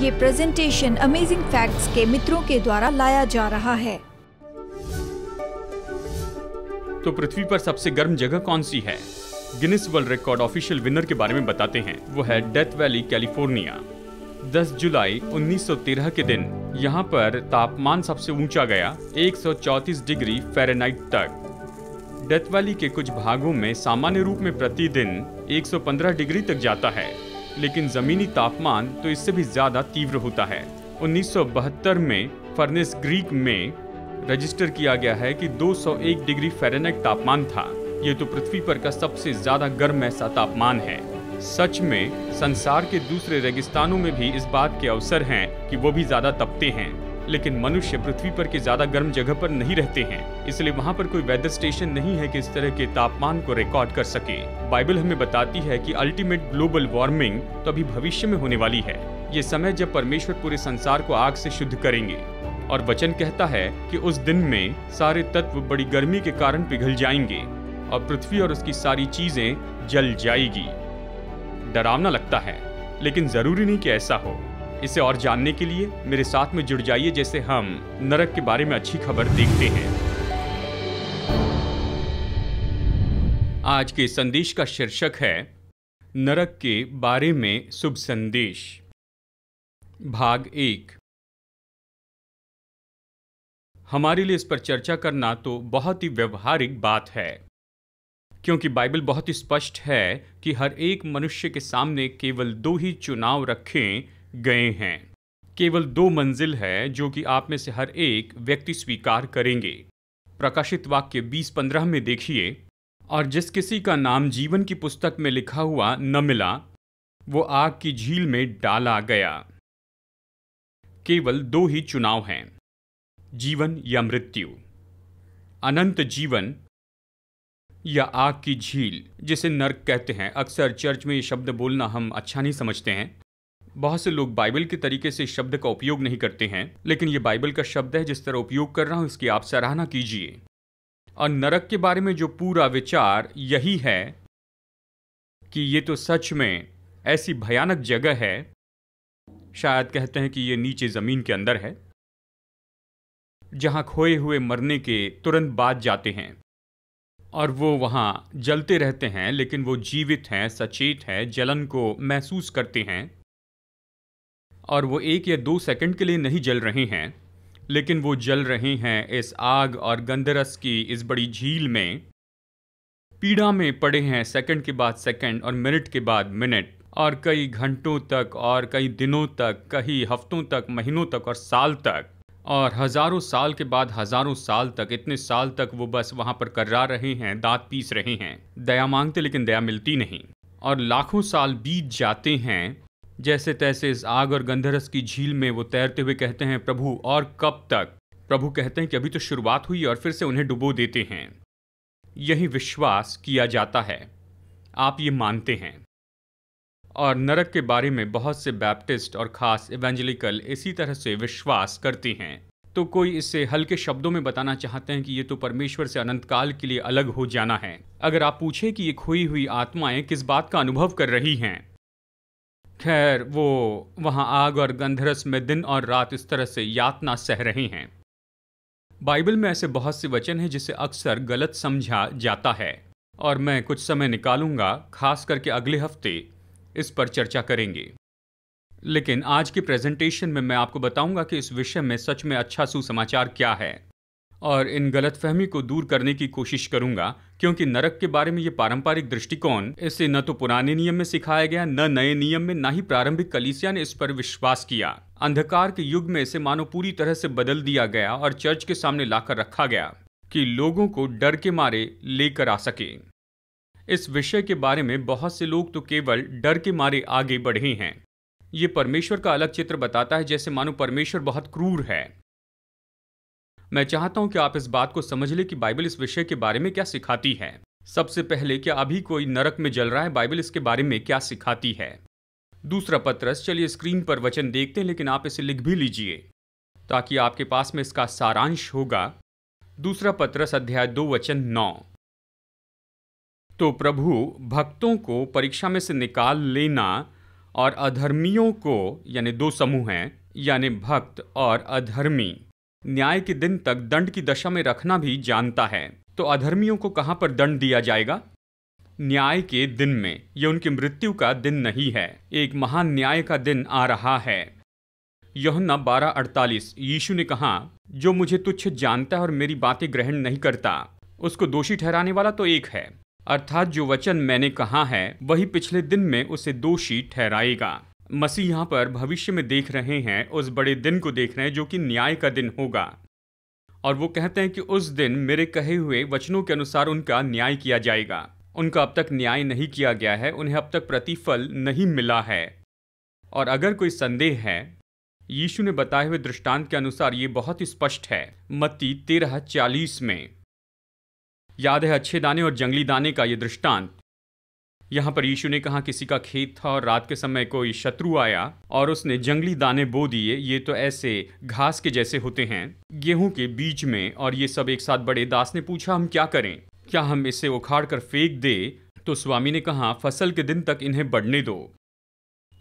ये presentation amazing facts के मित्रों के द्वारा लाया जा रहा है तो पृथ्वी पर सबसे गर्म जगह कौन सी है Guinness world record official winner के बारे में बताते हैं वो है डेथ वैली कैलिफोर्निया 10 जुलाई 1913 के दिन यहाँ पर तापमान सबसे ऊंचा गया 134 डिग्री फ़ारेनहाइट तक डेथ वैली के कुछ भागों में सामान्य रूप में प्रतिदिन 115 डिग्री तक जाता है लेकिन ज़मीनी तापमान तो इससे भी ज़्यादा तीव्र होता है 1972 में फर्नेस ग्रीक में रजिस्टर किया गया है कि 201 डिग्री फेरेनेट तापमान था ये तो पृथ्वी पर का सबसे ज़्यादा गर्म ऐसा तापमान है सच में संसार के दूसरे रेगिस्तानों में भी इस बात के अवसर हैं कि वो भी ज़्यादा तपते हैं लेकिन मनुष्य पृथ्वी पर के ज्यादा गर्म जगह पर नहीं रहते हैं इसलिए वहाँ पर कोई वेदर स्टेशन नहीं है कि इस तरह के तापमान को रिकॉर्ड कर सके बाइबल हमें बताती है कि अल्टीमेट ग्लोबल वार्मिंग तो अभी भविष्य में होने वाली है ये समय जब परमेश्वर पूरे संसार को आग से शुद्ध करेंगे और वचन कहता है कि उस दिन में सारे तत्व बड़ी गर्मी के कारण पिघल जाएंगे और पृथ्वी और उसकी सारी चीजें जल जाएगी डरावना लगता है लेकिन जरूरी नहीं कि ऐसा हो इसे और जानने के लिए मेरे साथ में जुड़ जाइए जैसे हम नरक के बारे में अच्छी खबर देखते हैं आज के संदेश का शीर्षक है नरक के बारे में शुभ संदेश भाग एक हमारे लिए इस पर चर्चा करना तो बहुत ही व्यवहारिक बात है क्योंकि बाइबल बहुत ही स्पष्ट है कि हर एक मनुष्य के सामने केवल दो ही चुनाव रखें गए हैं केवल दो मंजिल है जो कि आप में से हर एक व्यक्ति स्वीकार करेंगे प्रकाशित वाक्य बीस पंद्रह में देखिए और जिस किसी का नाम जीवन की पुस्तक में लिखा हुआ न मिला वो आग की झील में डाला गया केवल दो ही चुनाव हैं जीवन या मृत्यु अनंत जीवन या आग की झील जिसे नर्क कहते हैं अक्सर चर्च में ये शब्द बोलना हम अच्छा नहीं समझते हैं बहुत से लोग बाइबल के तरीके से शब्द का उपयोग नहीं करते हैं लेकिन ये बाइबल का शब्द है जिस तरह उपयोग कर रहा हूँ इसकी आप सराहना कीजिए और नरक के बारे में जो पूरा विचार यही है कि ये तो सच में ऐसी भयानक जगह है शायद कहते हैं कि ये नीचे ज़मीन के अंदर है जहां खोए हुए मरने के तुरंत बाद जाते हैं और वो वहां जलते रहते हैं लेकिन वो जीवित हैं सचेत हैं जलन को महसूस करते हैं और वो एक या दो सेकंड के लिए नहीं जल रहे हैं लेकिन वो जल रहे हैं इस आग और गंदरस की इस बड़ी झील में पीड़ा में पड़े हैं सेकंड के बाद सेकंड और मिनट के बाद मिनट और कई घंटों तक और कई दिनों तक कई हफ्तों तक महीनों तक और साल तक और हज़ारों साल के बाद हज़ारों साल तक इतने साल तक वो बस वहाँ पर कर्रा रहे हैं दांत पीस रहे हैं दया मांगते लेकिन दया मिलती नहीं और लाखों साल बीत जाते हैं जैसे तैसे इस आग और गंधरस की झील में वो तैरते हुए कहते हैं प्रभु और कब तक प्रभु कहते हैं कि अभी तो शुरुआत हुई और फिर से उन्हें डुबो देते हैं यही विश्वास किया जाता है आप ये मानते हैं और नरक के बारे में बहुत से बैप्टिस्ट और ख़ास इवेंजलिकल इसी तरह से विश्वास करते हैं तो कोई इसे हल्के शब्दों में बताना चाहते हैं कि ये तो परमेश्वर से अनंत काल के लिए अलग हो जाना है अगर आप पूछें कि ये खोई हुई आत्माएं किस बात का अनुभव कर रही हैं खैर वो वहाँ आग और गंधरस में दिन और रात इस तरह से यातना सह रहे हैं बाइबल में ऐसे बहुत से वचन हैं जिसे अक्सर गलत समझा जाता है और मैं कुछ समय निकालूंगा खास करके अगले हफ्ते इस पर चर्चा करेंगे लेकिन आज के प्रेजेंटेशन में मैं आपको बताऊंगा कि इस विषय में सच में अच्छा सुसमाचार क्या है और इन गलतफहमी को दूर करने की कोशिश करूंगा क्योंकि नरक के बारे में ये पारंपरिक दृष्टिकोण इसे न तो पुराने नियम में सिखाया गया न नए नियम में न ही प्रारंभिक कलिसिया ने इस पर विश्वास किया अंधकार के युग में इसे मानो पूरी तरह से बदल दिया गया और चर्च के सामने लाकर रखा गया कि लोगों को डर के मारे लेकर आ सके इस विषय के बारे में बहुत से लोग तो केवल डर के मारे आगे बढ़े हैं ये परमेश्वर का अलग चित्र बताता है जैसे मानो परमेश्वर बहुत क्रूर है मैं चाहता हूं कि आप इस बात को समझ लें कि बाइबल इस विषय के बारे में क्या सिखाती है सबसे पहले क्या अभी कोई नरक में जल रहा है बाइबल इसके बारे में क्या सिखाती है दूसरा पत्रस चलिए स्क्रीन पर वचन देखते हैं लेकिन आप इसे लिख भी लीजिए ताकि आपके पास में इसका सारांश होगा दूसरा पत्रस अध्याय दो वचन नौ तो प्रभु भक्तों को परीक्षा में से निकाल लेना और अधर्मियों को यानी दो समूह हैं यानी भक्त और अधर्मी न्याय के दिन तक दंड की दशा में रखना भी जानता है तो अधर्मियों को कहां पर दंड दिया जाएगा न्याय के दिन में यह उनकी मृत्यु का दिन नहीं है एक महान न्याय का दिन आ रहा है यहुना बारह अड़तालीस यीशु ने कहा जो मुझे तुच्छ जानता है और मेरी बातें ग्रहण नहीं करता उसको दोषी ठहराने वाला तो एक है अर्थात जो वचन मैंने कहा है वही पिछले दिन में उसे दोषी ठहराएगा मसीह यहाँ पर भविष्य में देख रहे हैं उस बड़े दिन को देख रहे हैं जो कि न्याय का दिन होगा और वो कहते हैं कि उस दिन मेरे कहे हुए वचनों के अनुसार उनका न्याय किया जाएगा उनका अब तक न्याय नहीं किया गया है उन्हें अब तक प्रतिफल नहीं मिला है और अगर कोई संदेह है यीशु ने बताए हुए दृष्टांत के अनुसार ये बहुत स्पष्ट है मत्ती तेरह चालीस में याद है अच्छे दाने और जंगली दाने का ये दृष्टांत यहाँ पर यीशु ने कहा किसी का खेत था और रात के समय कोई शत्रु आया और उसने जंगली दाने बो दिए ये तो ऐसे घास के जैसे होते हैं गेहूं के बीच में और ये सब एक साथ बड़े दास ने पूछा हम क्या करें क्या हम इसे उखाड़ कर फेंक दे तो स्वामी ने कहा फसल के दिन तक इन्हें बढ़ने दो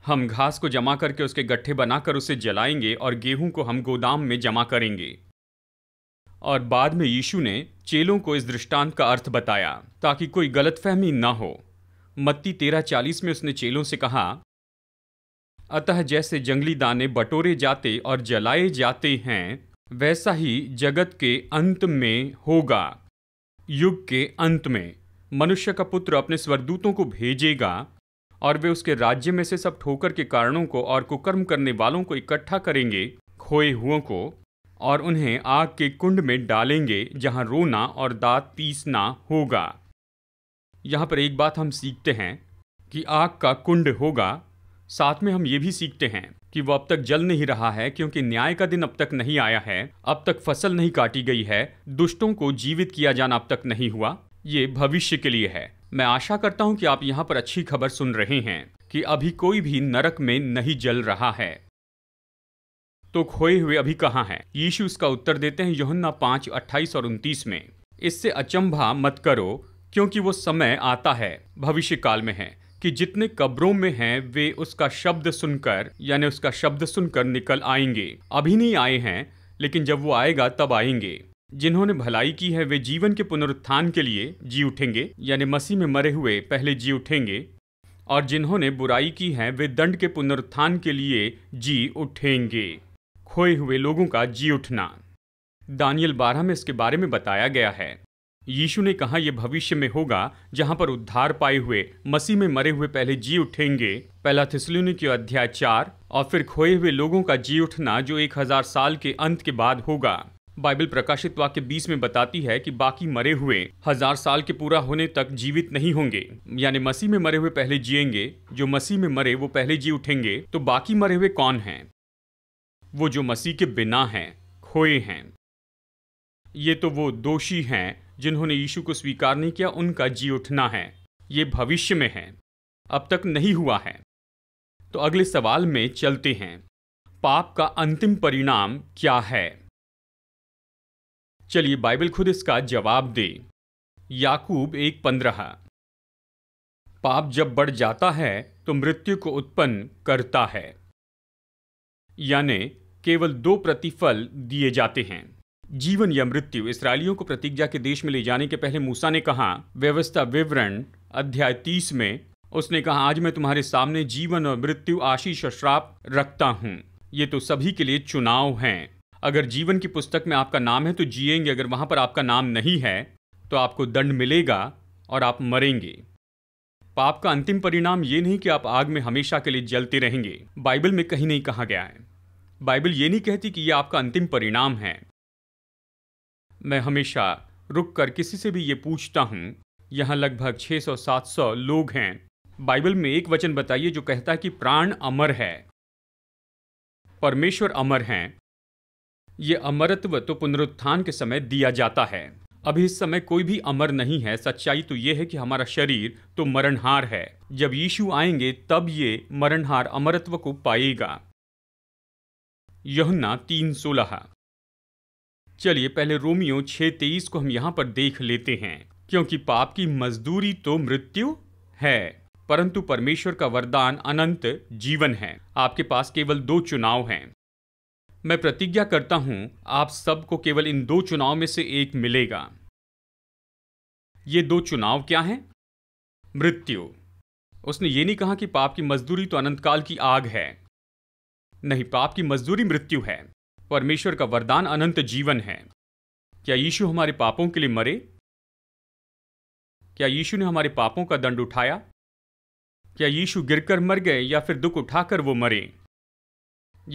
हम घास को जमा करके उसके गट्ठे बनाकर उसे जलाएंगे और गेहूं को हम गोदाम में जमा करेंगे और बाद में यीशु ने चेलों को इस दृष्टांत का अर्थ बताया ताकि कोई गलतफहमी ना हो मत्ती तेरह चालीस में उसने चेलों से कहा अतः जैसे जंगली दाने बटोरे जाते और जलाए जाते हैं वैसा ही जगत के अंत में होगा युग के अंत में मनुष्य का पुत्र अपने स्वरदूतों को भेजेगा और वे उसके राज्य में से सब ठोकर के कारणों को और कुकर्म करने वालों को इकट्ठा करेंगे खोए हुओं को और उन्हें आग के कुंड में डालेंगे जहां रोना और दांत पीसना होगा यहाँ पर एक बात हम सीखते हैं कि आग का कुंड होगा साथ में हम ये भी सीखते हैं कि वो अब तक जल नहीं रहा है क्योंकि न्याय का दिन अब तक नहीं आया है अब तक फसल नहीं काटी गई है दुष्टों को जीवित किया जाना अब तक नहीं हुआ ये भविष्य के लिए है मैं आशा करता हूँ कि आप यहाँ पर अच्छी खबर सुन रहे हैं कि अभी कोई भी नरक में नहीं जल रहा है तो खोए हुए अभी कहाँ है यीशु इसका उत्तर देते हैं योहन्ना पांच अट्ठाईस और उन्तीस में इससे अचंभा मत करो क्योंकि वो समय आता है भविष्य काल में है कि जितने कब्रों में हैं वे उसका शब्द सुनकर यानी उसका शब्द सुनकर निकल आएंगे अभी नहीं आए हैं लेकिन जब वो आएगा तब आएंगे जिन्होंने भलाई की है वे जीवन के पुनरुत्थान के लिए जी उठेंगे यानी मसीह में मरे हुए पहले जी उठेंगे और जिन्होंने बुराई की है वे दंड के पुनरुत्थान के लिए जी उठेंगे खोए हुए लोगों का जी उठना दानियल बारह में इसके बारे में बताया गया है यीशु ने कहा यह भविष्य में होगा जहां पर उद्धार पाए हुए मसीह में मरे हुए पहले जी उठेंगे पहला थिसलुन के अध्याय चार और फिर खोए हुए लोगों का जी उठना जो एक हजार साल के अंत के बाद होगा बाइबल प्रकाशित वाक्य बीस में बताती है कि बाकी मरे हुए हजार साल के पूरा होने तक जीवित नहीं होंगे यानी मसीह में मरे हुए पहले जिएंगे जो मसीह में मरे वो पहले जी उठेंगे तो बाकी मरे हुए कौन हैं वो जो मसीह के बिना हैं खोए हैं ये तो वो दोषी हैं जिन्होंने यीशु को स्वीकार नहीं किया उनका जी उठना है ये भविष्य में है अब तक नहीं हुआ है तो अगले सवाल में चलते हैं पाप का अंतिम परिणाम क्या है चलिए बाइबल खुद इसका जवाब दे याकूब एक पंद्रह पाप जब बढ़ जाता है तो मृत्यु को उत्पन्न करता है यानी केवल दो प्रतिफल दिए जाते हैं जीवन या मृत्यु इसराइलियों को प्रतिज्ञा के देश में ले जाने के पहले मूसा ने कहा व्यवस्था विवरण अध्याय तीस में उसने कहा आज मैं तुम्हारे सामने जीवन और मृत्यु आशीष और श्राप रखता हूँ ये तो सभी के लिए चुनाव हैं अगर जीवन की पुस्तक में आपका नाम है तो जिएंगे अगर वहां पर आपका नाम नहीं है तो आपको दंड मिलेगा और आप मरेंगे पाप का अंतिम परिणाम ये नहीं कि आप आग में हमेशा के लिए जलते रहेंगे बाइबल में कहीं नहीं कहा गया है बाइबल ये नहीं कहती कि यह आपका अंतिम परिणाम है मैं हमेशा रुक कर किसी से भी ये पूछता हूँ यहाँ लगभग 600-700 लोग हैं बाइबल में एक वचन बताइए जो कहता है कि प्राण अमर है परमेश्वर अमर हैं ये अमरत्व तो पुनरुत्थान के समय दिया जाता है अभी इस समय कोई भी अमर नहीं है सच्चाई तो ये है कि हमारा शरीर तो मरणहार है जब यीशु आएंगे तब ये मरणहार अमरत्व को पाएगा यहुन्ना तीन सोलह चलिए पहले रोमियो छ तेईस को हम यहाँ पर देख लेते हैं क्योंकि पाप की मजदूरी तो मृत्यु है परंतु परमेश्वर का वरदान अनंत जीवन है आपके पास केवल दो चुनाव हैं मैं प्रतिज्ञा करता हूं आप सबको केवल इन दो चुनाव में से एक मिलेगा ये दो चुनाव क्या हैं मृत्यु उसने ये नहीं कहा कि पाप की मजदूरी तो अनंत काल की आग है नहीं पाप की मजदूरी मृत्यु है परमेश्वर का वरदान अनंत जीवन है क्या यीशु हमारे पापों के लिए मरे क्या यीशु ने हमारे पापों का दंड उठाया क्या यीशु गिरकर मर गए या फिर दुख उठाकर वो मरे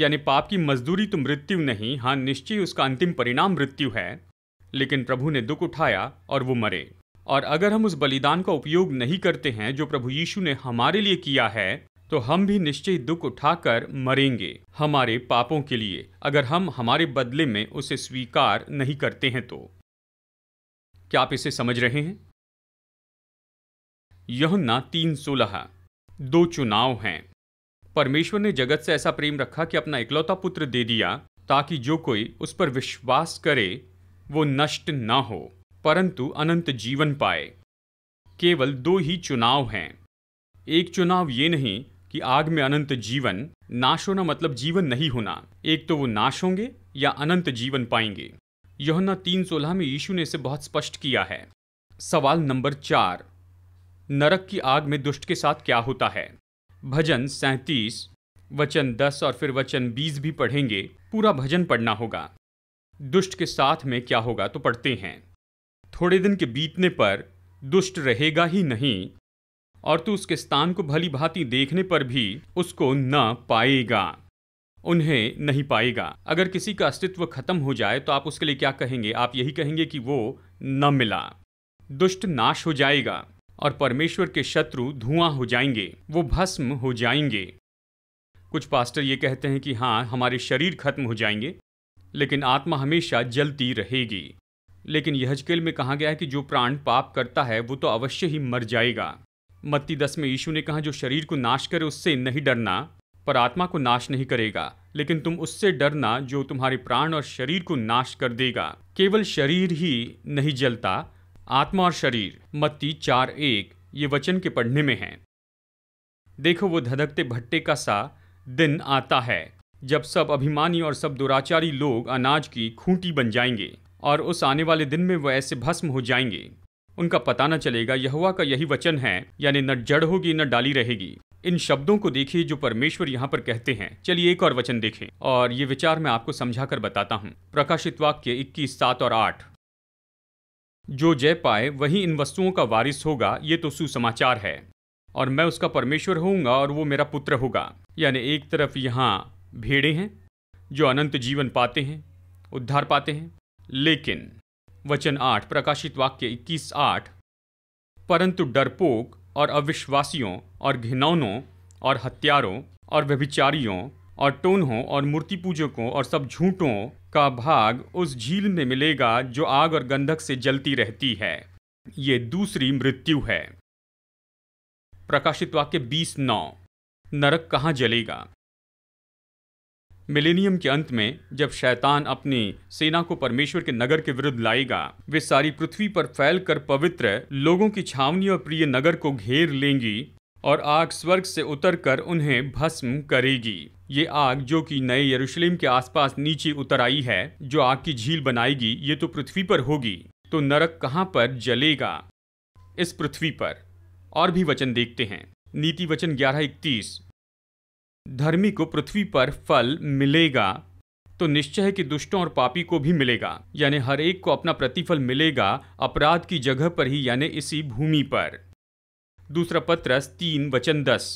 यानी पाप की मजदूरी तो मृत्यु नहीं हाँ निश्चय उसका अंतिम परिणाम मृत्यु है लेकिन प्रभु ने दुख उठाया और वो मरे और अगर हम उस बलिदान का उपयोग नहीं करते हैं जो प्रभु यीशु ने हमारे लिए किया है तो हम भी निश्चय दुख उठाकर मरेंगे हमारे पापों के लिए अगर हम हमारे बदले में उसे स्वीकार नहीं करते हैं तो क्या आप इसे समझ रहे हैं यहुन्ना तीन सोलह दो चुनाव हैं परमेश्वर ने जगत से ऐसा प्रेम रखा कि अपना इकलौता पुत्र दे दिया ताकि जो कोई उस पर विश्वास करे वो नष्ट ना हो परंतु अनंत जीवन पाए केवल दो ही चुनाव हैं एक चुनाव ये नहीं कि आग में अनंत जीवन नाश होना मतलब जीवन नहीं होना एक तो वो नाश होंगे या अनंत जीवन पाएंगे योना तीन सोलह में यीशु ने इसे बहुत स्पष्ट किया है सवाल नंबर चार नरक की आग में दुष्ट के साथ क्या होता है भजन सैंतीस वचन दस और फिर वचन बीस भी पढ़ेंगे पूरा भजन पढ़ना होगा दुष्ट के साथ में क्या होगा तो पढ़ते हैं थोड़े दिन के बीतने पर दुष्ट रहेगा ही नहीं और तू उसके स्थान को भली भांति देखने पर भी उसको न पाएगा उन्हें नहीं पाएगा अगर किसी का अस्तित्व खत्म हो जाए तो आप उसके लिए क्या कहेंगे आप यही कहेंगे कि वो न मिला दुष्ट नाश हो जाएगा और परमेश्वर के शत्रु धुआं हो जाएंगे वो भस्म हो जाएंगे कुछ पास्टर ये कहते हैं कि हाँ हमारे शरीर खत्म हो जाएंगे लेकिन आत्मा हमेशा जलती रहेगी लेकिन यह में कहा गया है कि जो प्राण पाप करता है वो तो अवश्य ही मर जाएगा मत्ती दस में यीशु ने कहा जो शरीर को नाश करे उससे नहीं डरना पर आत्मा को नाश नहीं करेगा लेकिन तुम उससे डरना जो तुम्हारे प्राण और शरीर को नाश कर देगा केवल शरीर ही नहीं जलता आत्मा और शरीर मत्ती चार एक ये वचन के पढ़ने में है देखो वो धधकते भट्टे का सा दिन आता है जब सब अभिमानी और सब दुराचारी लोग अनाज की खूंटी बन जाएंगे और उस आने वाले दिन में वह ऐसे भस्म हो जाएंगे उनका पता न चलेगा यहुआ का यही वचन है यानी न जड़ होगी न डाली रहेगी इन शब्दों को देखिए जो परमेश्वर यहाँ पर कहते हैं चलिए एक और वचन देखें और ये विचार मैं आपको समझा कर बताता हूँ प्रकाशित वाक्य इक्कीस सात और आठ जो जय पाए वही इन वस्तुओं का वारिस होगा ये तो सुसमाचार है और मैं उसका परमेश्वर होऊंगा और वो मेरा पुत्र होगा यानी एक तरफ यहाँ भेड़े हैं जो अनंत जीवन पाते हैं उद्धार पाते हैं लेकिन वचन आठ प्रकाशित वाक्य इक्कीस आठ परंतु डरपोक और अविश्वासियों और घिनौनों और हत्यारों और व्यभिचारियों और टोनहों और मूर्ति पूजकों और सब झूठों का भाग उस झील में मिलेगा जो आग और गंधक से जलती रहती है ये दूसरी मृत्यु है प्रकाशित वाक्य बीस नौ नरक कहाँ जलेगा मिलेनियम के अंत में जब शैतान अपनी सेना को परमेश्वर के नगर के विरुद्ध लाएगा वे सारी पृथ्वी पर फैल कर पवित्र लोगों की छावनी और प्रिय नगर को घेर लेंगी और आग स्वर्ग से उतर कर उन्हें भस्म करेगी ये आग जो कि नए यरूशलेम के आसपास नीचे उतर आई है जो आग की झील बनाएगी ये तो पृथ्वी पर होगी तो नरक कहाँ पर जलेगा इस पृथ्वी पर और भी वचन देखते हैं नीति वचन ग्यारह इकतीस धर्मी को पृथ्वी पर फल मिलेगा तो निश्चय है कि दुष्टों और पापी को भी मिलेगा यानी हर एक को अपना प्रतिफल मिलेगा अपराध की जगह पर ही यानी इसी भूमि पर दूसरा पत्रस तीन वचन दस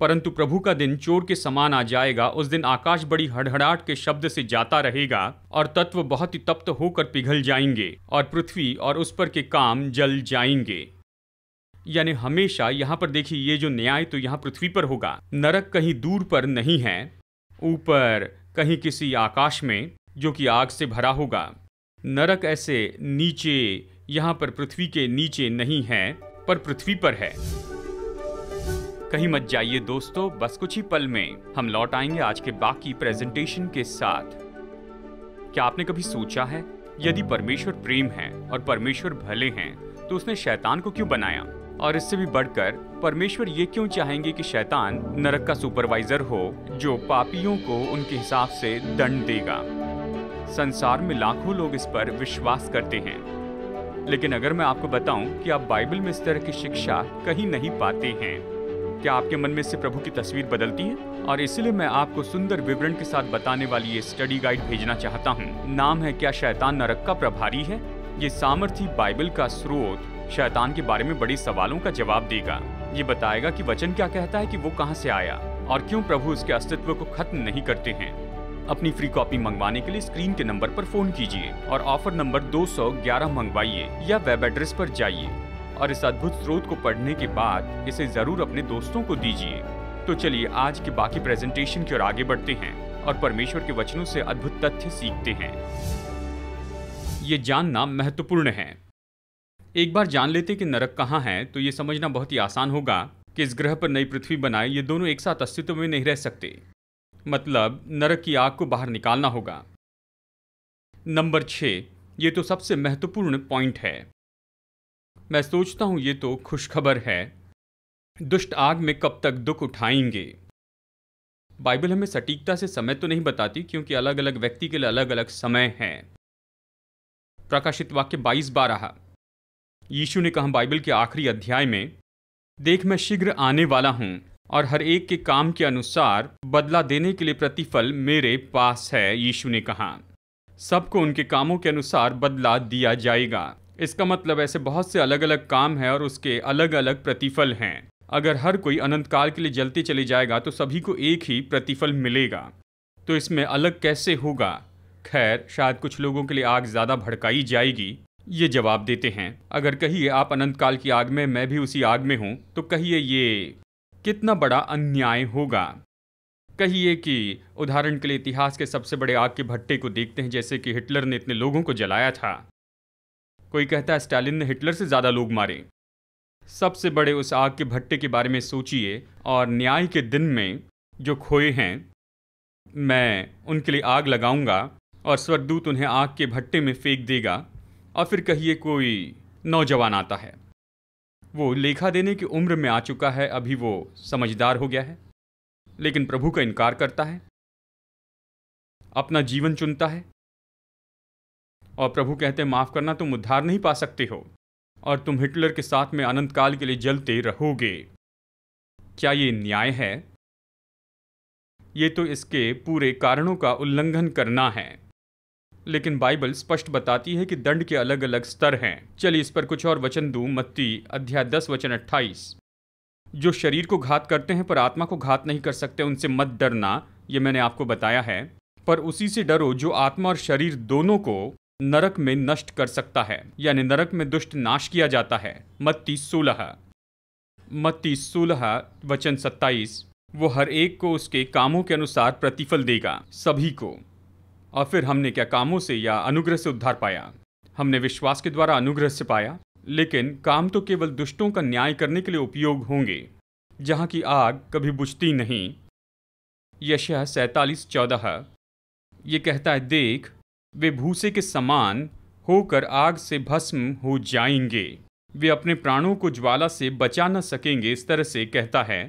परंतु प्रभु का दिन चोर के समान आ जाएगा उस दिन आकाश बड़ी हड़हड़ाहट के शब्द से जाता रहेगा और तत्व बहुत ही तप्त होकर पिघल जाएंगे और पृथ्वी और उस पर के काम जल जाएंगे यानी हमेशा यहाँ पर देखिए ये जो न्याय तो यहाँ पृथ्वी पर होगा नरक कहीं दूर पर नहीं है ऊपर कहीं किसी आकाश में जो कि आग से भरा होगा नरक ऐसे नीचे यहाँ पर पृथ्वी के नीचे नहीं है पर पृथ्वी पर है कहीं मत जाइए दोस्तों बस कुछ ही पल में हम लौट आएंगे आज के बाकी प्रेजेंटेशन के साथ क्या आपने कभी सोचा है यदि परमेश्वर प्रेम है और परमेश्वर भले हैं तो उसने शैतान को क्यों बनाया और इससे भी बढ़कर परमेश्वर ये क्यों चाहेंगे कि शैतान नरक का सुपरवाइजर हो जो पापियों को उनके हिसाब से दंड देगा संसार में लाखों लोग इस पर विश्वास करते हैं लेकिन अगर मैं आपको बताऊं कि आप बाइबल में इस तरह की शिक्षा कहीं नहीं पाते हैं क्या आपके मन में से प्रभु की तस्वीर बदलती है और इसलिए मैं आपको सुंदर विवरण के साथ बताने वाली ये स्टडी गाइड भेजना चाहता हूँ नाम है क्या शैतान नरक का प्रभारी है ये सामर्थी बाइबल का स्रोत शैतान के बारे में बड़ी सवालों का जवाब देगा ये बताएगा कि वचन क्या कहता है कि वो कहाँ से आया और क्यों प्रभु उसके अस्तित्व को खत्म नहीं करते हैं अपनी फ्री कॉपी मंगवाने के लिए स्क्रीन के नंबर पर फोन कीजिए और ऑफर नंबर 211 मंगवाइए या वेब एड्रेस पर जाइए और इस अद्भुत स्रोत को पढ़ने के बाद इसे जरूर अपने दोस्तों को दीजिए तो चलिए आज के बाकी प्रेजेंटेशन की ओर आगे बढ़ते हैं और परमेश्वर के वचनों से अद्भुत तथ्य सीखते हैं ये जानना महत्वपूर्ण है एक बार जान लेते कि नरक कहाँ है तो ये समझना बहुत ही आसान होगा कि इस ग्रह पर नई पृथ्वी बनाए ये दोनों एक साथ अस्तित्व में नहीं रह सकते मतलब नरक की आग को बाहर निकालना होगा नंबर छः ये तो सबसे महत्वपूर्ण पॉइंट है मैं सोचता हूँ ये तो खुशखबर है दुष्ट आग में कब तक दुख उठाएंगे बाइबल हमें सटीकता से समय तो नहीं बताती क्योंकि अलग अलग व्यक्ति के लिए अलग अलग समय है प्रकाशित वाक्य बाईस बारह यीशु ने कहा बाइबल के आखिरी अध्याय में देख मैं शीघ्र आने वाला हूँ और हर एक के काम के अनुसार बदला देने के लिए प्रतिफल मेरे पास है यीशु ने कहा सबको उनके कामों के अनुसार बदला दिया जाएगा इसका मतलब ऐसे बहुत से अलग अलग काम हैं और उसके अलग अलग प्रतिफल हैं अगर हर कोई अनंत काल के लिए जलते चले जाएगा तो सभी को एक ही प्रतिफल मिलेगा तो इसमें अलग कैसे होगा खैर शायद कुछ लोगों के लिए आग ज़्यादा भड़काई जाएगी ये जवाब देते हैं अगर कहिए आप अनंत काल की आग में मैं भी उसी आग में हूं तो कहिए ये कितना बड़ा अन्याय होगा कहिए कि उदाहरण के लिए इतिहास के सबसे बड़े आग के भट्टे को देखते हैं जैसे कि हिटलर ने इतने लोगों को जलाया था कोई कहता है स्टालिन ने हिटलर से ज़्यादा लोग मारे सबसे बड़े उस आग के भट्टे के बारे में सोचिए और न्याय के दिन में जो खोए हैं मैं उनके लिए आग लगाऊंगा और स्वर्गदूत उन्हें आग के भट्टे में फेंक देगा और फिर कहिए कोई नौजवान आता है वो लेखा देने की उम्र में आ चुका है अभी वो समझदार हो गया है लेकिन प्रभु का इनकार करता है अपना जीवन चुनता है और प्रभु कहते हैं माफ करना तुम उद्धार नहीं पा सकते हो और तुम हिटलर के साथ में अनंत काल के लिए जलते रहोगे क्या ये न्याय है ये तो इसके पूरे कारणों का उल्लंघन करना है लेकिन बाइबल स्पष्ट बताती है कि दंड के अलग अलग स्तर हैं चलिए इस पर कुछ और वचन दू मत्ती अध्याय दस वचन अट्ठाईस जो शरीर को घात करते हैं पर आत्मा को घात नहीं कर सकते उनसे मत डरना ये मैंने आपको बताया है पर उसी से डरो जो आत्मा और शरीर दोनों को नरक में नष्ट कर सकता है यानी नरक में दुष्ट नाश किया जाता है मत्ती सोलह मत्ती सोलह वचन सत्ताईस वो हर एक को उसके कामों के अनुसार प्रतिफल देगा सभी को और फिर हमने क्या कामों से या अनुग्रह से उद्धार पाया हमने विश्वास के द्वारा अनुग्रह से पाया लेकिन काम तो केवल दुष्टों का न्याय करने के लिए उपयोग होंगे जहाँ की आग कभी बुझती नहीं यशह सैतालीस चौदह ये कहता है देख वे भूसे के समान होकर आग से भस्म हो जाएंगे वे अपने प्राणों को ज्वाला से बचा न सकेंगे इस तरह से कहता है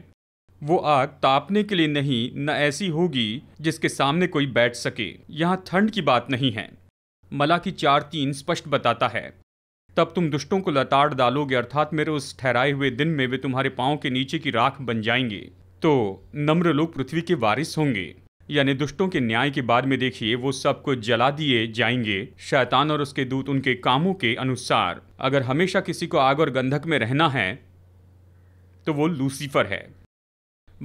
वो आग तापने के लिए नहीं न ऐसी होगी जिसके सामने कोई बैठ सके यहाँ ठंड की बात नहीं है मला की चार तीन स्पष्ट बताता है तब तुम दुष्टों को लताड़ डालोगे अर्थात मेरे उस ठहराए हुए दिन में वे तुम्हारे पाँव के नीचे की राख बन जाएंगे तो नम्र लोग पृथ्वी के वारिस होंगे यानी दुष्टों के न्याय के बारे में देखिए वो सब को जला दिए जाएंगे शैतान और उसके दूत उनके कामों के अनुसार अगर हमेशा किसी को आग और गंधक में रहना है तो वो लूसीफर है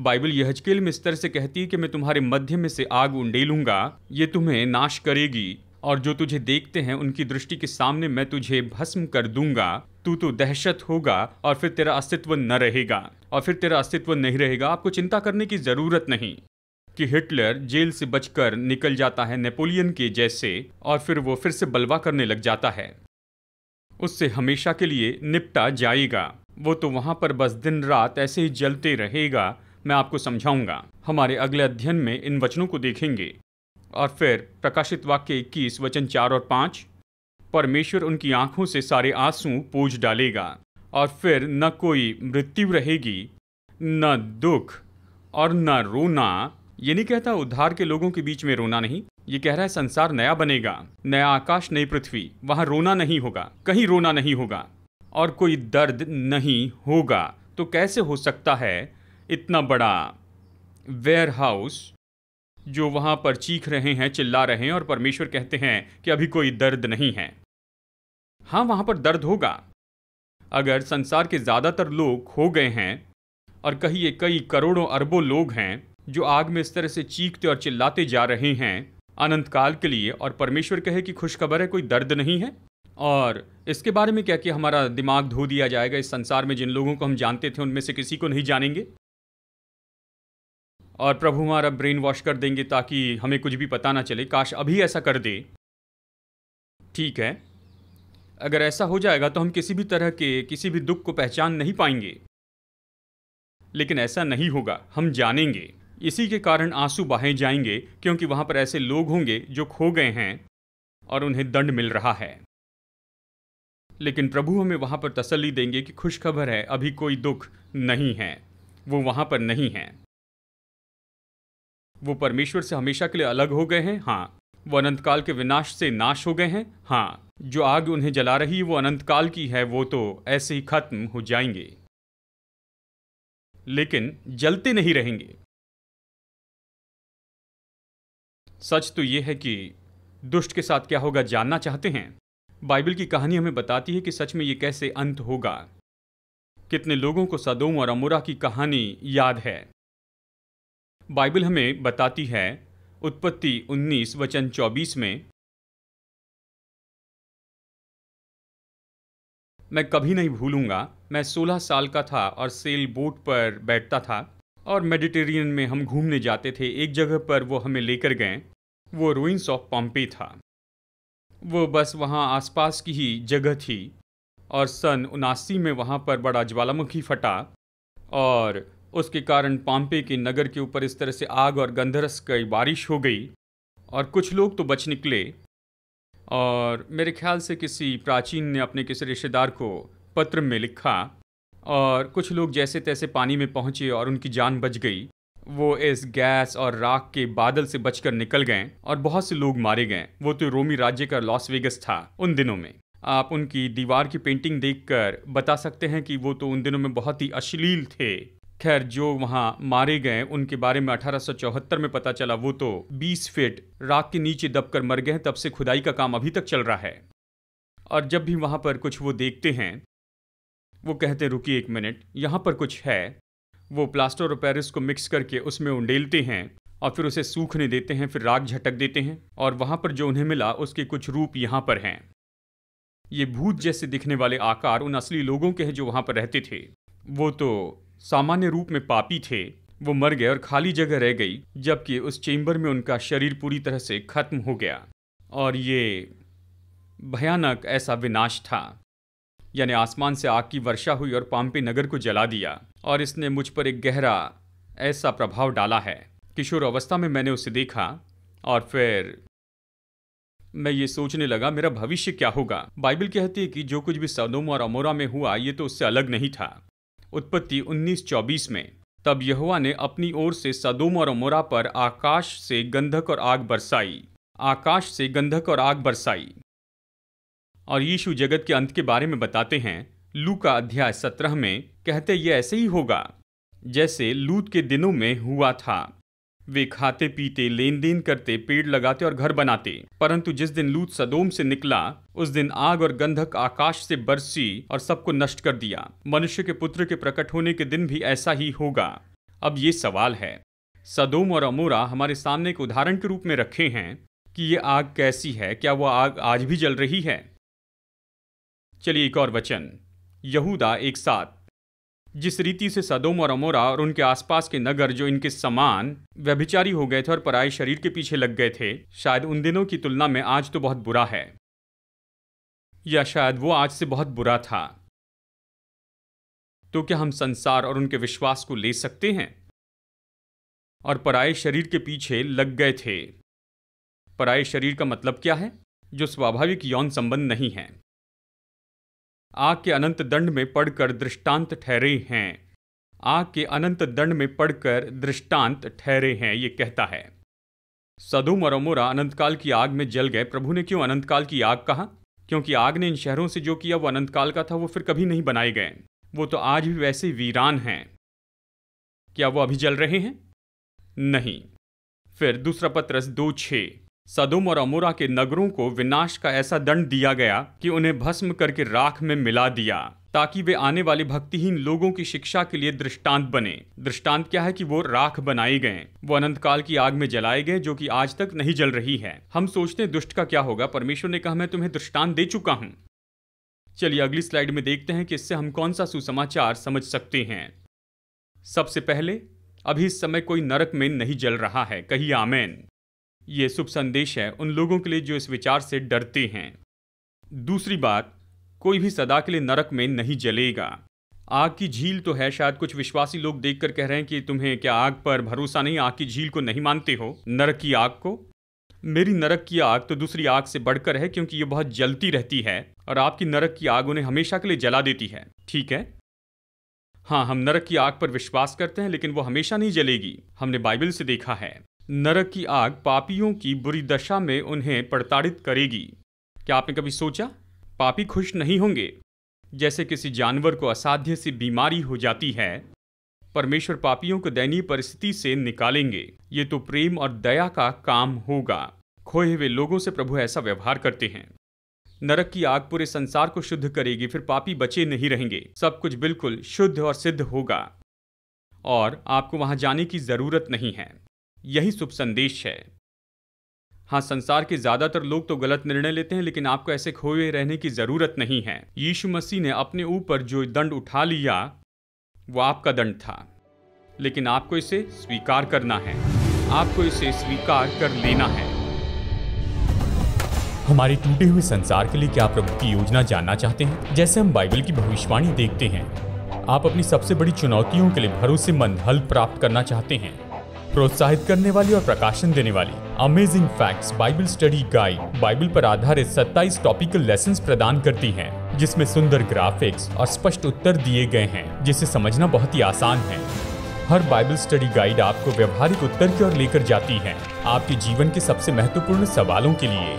बाइबल यहजकेल मिस्तर से कहती है कि मैं तुम्हारे मध्य में से आग उंडेलूंगा ये तुम्हें नाश करेगी और जो तुझे देखते हैं उनकी दृष्टि के सामने मैं तुझे भस्म कर दूंगा तू तो दहशत होगा और फिर तेरा अस्तित्व न रहेगा और फिर तेरा अस्तित्व नहीं रहेगा आपको चिंता करने की ज़रूरत नहीं कि हिटलर जेल से बचकर निकल जाता है नेपोलियन के जैसे और फिर वो फिर से बलवा करने लग जाता है उससे हमेशा के लिए निपटा जाएगा वो तो वहां पर बस दिन रात ऐसे ही जलते रहेगा मैं आपको समझाऊंगा हमारे अगले अध्ययन में इन वचनों को देखेंगे और फिर प्रकाशित वाक्य इक्कीस वचन चार और पांच परमेश्वर उनकी आंखों से सारे आंसू पूछ डालेगा और फिर न कोई मृत्यु रहेगी न दुख और न रोना ये नहीं कहता उद्धार के लोगों के बीच में रोना नहीं ये कह रहा है संसार नया बनेगा नया आकाश नई पृथ्वी वहां रोना नहीं होगा कहीं रोना नहीं होगा और कोई दर्द नहीं होगा तो कैसे हो सकता है इतना बड़ा वेयर हाउस जो वहां पर चीख रहे हैं चिल्ला रहे हैं और परमेश्वर कहते हैं कि अभी कोई दर्द नहीं है हाँ वहां पर दर्द होगा अगर संसार के ज़्यादातर लोग खो गए हैं और कहिए कई करोड़ों अरबों लोग हैं जो आग में इस तरह से चीखते और चिल्लाते जा रहे हैं अनंत काल के लिए और परमेश्वर कहे कि खुशखबर है कोई दर्द नहीं है और इसके बारे में क्या कि हमारा दिमाग धो दिया जाएगा इस संसार में जिन लोगों को हम जानते थे उनमें से किसी को नहीं जानेंगे और प्रभु हमारा ब्रेन वॉश कर देंगे ताकि हमें कुछ भी पता ना चले काश अभी ऐसा कर दे ठीक है अगर ऐसा हो जाएगा तो हम किसी भी तरह के किसी भी दुख को पहचान नहीं पाएंगे लेकिन ऐसा नहीं होगा हम जानेंगे इसी के कारण आंसू बाहें जाएंगे क्योंकि वहां पर ऐसे लोग होंगे जो खो गए हैं और उन्हें दंड मिल रहा है लेकिन प्रभु हमें वहां पर तसल्ली देंगे कि खुशखबर है अभी कोई दुख नहीं है वो वहाँ पर नहीं है वो परमेश्वर से हमेशा के लिए अलग हो गए हैं हाँ वो अनंत काल के विनाश से नाश हो गए हैं हाँ जो आग उन्हें जला रही है वो अनंत काल की है वो तो ऐसे ही खत्म हो जाएंगे लेकिन जलते नहीं रहेंगे सच तो यह है कि दुष्ट के साथ क्या होगा जानना चाहते हैं बाइबल की कहानी हमें बताती है कि सच में ये कैसे अंत होगा कितने लोगों को सदोम और अमोरा की कहानी याद है बाइबल हमें बताती है उत्पत्ति 19 वचन 24 में मैं कभी नहीं भूलूंगा मैं 16 साल का था और सेल बोट पर बैठता था और मेडिटेरियन में हम घूमने जाते थे एक जगह पर वो हमें लेकर गए वो रोइंस ऑफ पॉम्पे था वो बस वहाँ आसपास की ही जगह थी और सन उनासी में वहाँ पर बड़ा ज्वालामुखी फटा और उसके कारण पाम्पे के नगर के ऊपर इस तरह से आग और गंधरस की बारिश हो गई और कुछ लोग तो बच निकले और मेरे ख्याल से किसी प्राचीन ने अपने किसी रिश्तेदार को पत्र में लिखा और कुछ लोग जैसे तैसे पानी में पहुंचे और उनकी जान बच गई वो इस गैस और राख के बादल से बचकर निकल गए और बहुत से लोग मारे गए वो तो रोमी राज्य का लॉस वेगस था उन दिनों में आप उनकी दीवार की पेंटिंग देखकर बता सकते हैं कि वो तो उन दिनों में बहुत ही अश्लील थे खैर जो वहाँ मारे गए उनके बारे में 1874 में पता चला वो तो 20 फीट राख के नीचे दबकर मर गए तब से खुदाई का काम अभी तक चल रहा है और जब भी वहाँ पर कुछ वो देखते हैं वो कहते रुकी रुकिए एक मिनट यहाँ पर कुछ है वो प्लास्टर और पेरिस को मिक्स करके उसमें उंडेलते हैं और फिर उसे सूखने देते हैं फिर राग झटक देते हैं और वहाँ पर जो उन्हें मिला उसके कुछ रूप यहाँ पर हैं ये भूत जैसे दिखने वाले आकार उन असली लोगों के हैं जो वहाँ पर रहते थे वो तो सामान्य रूप में पापी थे वो मर गए और खाली जगह रह गई जबकि उस चेम्बर में उनका शरीर पूरी तरह से खत्म हो गया और ये भयानक ऐसा विनाश था यानी आसमान से आग की वर्षा हुई और पाम्पे नगर को जला दिया और इसने मुझ पर एक गहरा ऐसा प्रभाव डाला है किशोर अवस्था में मैंने उसे देखा और फिर मैं ये सोचने लगा मेरा भविष्य क्या होगा बाइबल कहती है कि जो कुछ भी सदोम और अमोरा में हुआ ये तो उससे अलग नहीं था उत्पत्ति 1924 में तब यहुआ ने अपनी ओर से सदोम और मोरा पर आकाश से गंधक और आग बरसाई आकाश से गंधक और आग बरसाई और यीशु जगत के अंत के बारे में बताते हैं लू का अध्याय सत्रह में कहते यह ऐसे ही होगा जैसे लूत के दिनों में हुआ था वे खाते पीते लेन देन करते पेड़ लगाते और घर बनाते परंतु जिस दिन लूत सदोम से निकला उस दिन आग और गंधक आकाश से बरसी और सबको नष्ट कर दिया मनुष्य के पुत्र के प्रकट होने के दिन भी ऐसा ही होगा अब ये सवाल है सदोम और अमोरा हमारे सामने एक उदाहरण के रूप में रखे हैं कि ये आग कैसी है क्या वह आग आज भी जल रही है चलिए एक और वचन यहूदा एक साथ जिस रीति से सदोम और अमोरा और उनके आसपास के नगर जो इनके समान व्यभिचारी हो गए थे और पराये शरीर के पीछे लग गए थे शायद उन दिनों की तुलना में आज तो बहुत बुरा है या शायद वो आज से बहुत बुरा था तो क्या हम संसार और उनके विश्वास को ले सकते हैं और पराये शरीर के पीछे लग गए थे पराये शरीर का मतलब क्या है जो स्वाभाविक यौन संबंध नहीं है आग के अनंत दंड में पढ़कर दृष्टांत ठहरे हैं आग के अनंत दंड में पढ़कर दृष्टांत ठहरे हैं ये कहता है सदुम और अमोरा अनंतकाल की आग में जल गए प्रभु ने क्यों अनंतकाल की आग कहा क्योंकि आग ने इन शहरों से जो किया वो अनंतकाल का था वो फिर कभी नहीं बनाए गए वो तो आज भी वैसे वीरान हैं क्या वो अभी जल रहे हैं नहीं फिर दूसरा पत्रस दो छः सदुम और अमोरा के नगरों को विनाश का ऐसा दंड दिया गया कि उन्हें भस्म करके राख में मिला दिया ताकि वे आने वाले भक्तिहीन लोगों की शिक्षा के लिए दृष्टांत बने दृष्टांत क्या है कि वो राख बनाए गए वो अनंत काल की आग में जलाए गए जो कि आज तक नहीं जल रही है हम सोचते दुष्ट का क्या होगा परमेश्वर ने कहा मैं तुम्हें दृष्टांत दे चुका हूँ चलिए अगली स्लाइड में देखते हैं कि इससे हम कौन सा सुसमाचार समझ सकते हैं सबसे पहले अभी इस समय कोई नरक में नहीं जल रहा है कही आमेन ये शुभ संदेश है उन लोगों के लिए जो इस विचार से डरते हैं दूसरी बात कोई भी सदा के लिए नरक में नहीं जलेगा आग की झील तो है शायद कुछ विश्वासी लोग देखकर कह रहे हैं कि तुम्हें क्या आग पर भरोसा नहीं आग की झील को नहीं मानते हो नरक की आग को मेरी नरक की आग तो दूसरी आग से बढ़कर है क्योंकि ये बहुत जलती रहती है और आपकी नरक की आग उन्हें हमेशा के लिए जला देती है ठीक है हाँ हम नरक की आग पर विश्वास करते हैं लेकिन वो हमेशा नहीं जलेगी हमने बाइबल से देखा है नरक की आग पापियों की बुरी दशा में उन्हें प्रताड़ित करेगी क्या आपने कभी सोचा पापी खुश नहीं होंगे जैसे किसी जानवर को असाध्य सी बीमारी हो जाती है परमेश्वर पापियों को दयनीय परिस्थिति से निकालेंगे ये तो प्रेम और दया का काम होगा खोए हुए लोगों से प्रभु ऐसा व्यवहार करते हैं नरक की आग पूरे संसार को शुद्ध करेगी फिर पापी बचे नहीं रहेंगे सब कुछ बिल्कुल शुद्ध और सिद्ध होगा और आपको वहां जाने की जरूरत नहीं है यही शुभ संदेश है हाँ संसार के ज़्यादातर लोग तो गलत निर्णय लेते हैं लेकिन आपको ऐसे खोए रहने की ज़रूरत नहीं है यीशु मसीह ने अपने ऊपर जो दंड उठा लिया वो आपका दंड था लेकिन आपको इसे स्वीकार करना है आपको इसे स्वीकार कर लेना है हमारे टूटे हुए संसार के लिए क्या प्रभु की योजना जानना चाहते हैं जैसे हम बाइबल की भविष्यवाणी देखते हैं आप अपनी सबसे बड़ी चुनौतियों के लिए भरोसेमंद हल प्राप्त करना चाहते हैं प्रोत्साहित करने वाली और प्रकाशन देने वाली amazing facts Bible study guide Bible पर आधारित 27 टॉपिकल लेसन प्रदान करती है जिसमें सुंदर ग्राफिक्स और स्पष्ट उत्तर दिए गए हैं जिसे समझना बहुत ही आसान है हर बाइबल स्टडी गाइड आपको व्यवहारिक उत्तर की ओर लेकर जाती है आपके जीवन के सबसे महत्वपूर्ण सवालों के लिए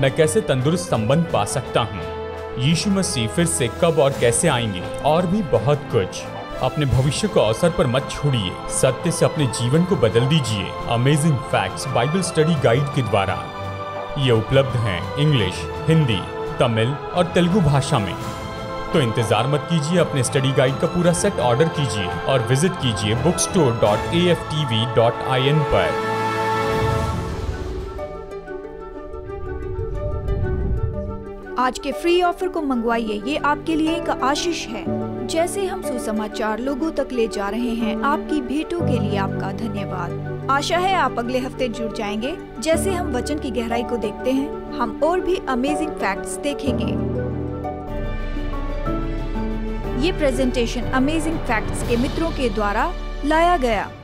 मैं कैसे तंदुरुस्त संबंध पा सकता हूँ यीशु मसीह फिर से कब और कैसे आएंगे और भी बहुत कुछ अपने भविष्य को अवसर पर मत छोड़िए सत्य से अपने जीवन को बदल दीजिए amazing facts Bible study guide के द्वारा ये उपलब्ध हैं इंग्लिश हिंदी तमिल और तेलुगु भाषा में तो इंतजार मत कीजिए अपने स्टडी गाइड का पूरा सेट ऑर्डर कीजिए और विजिट कीजिए book store dot A F T V dot I N पर आज के फ्री ऑफर को मंगवाइए ये आपके लिए एक आशीष है जैसे हम सुसमाचार लोगों तक ले जा रहे हैं आपकी भेंटों के लिए आपका धन्यवाद आशा है आप अगले हफ्ते जुड़ जाएंगे जैसे हम वचन की गहराई को देखते हैं हम और भी अमेजिंग फैक्ट्स देखेंगे ये प्रेजेंटेशन अमेजिंग फैक्ट्स के मित्रों के द्वारा लाया गया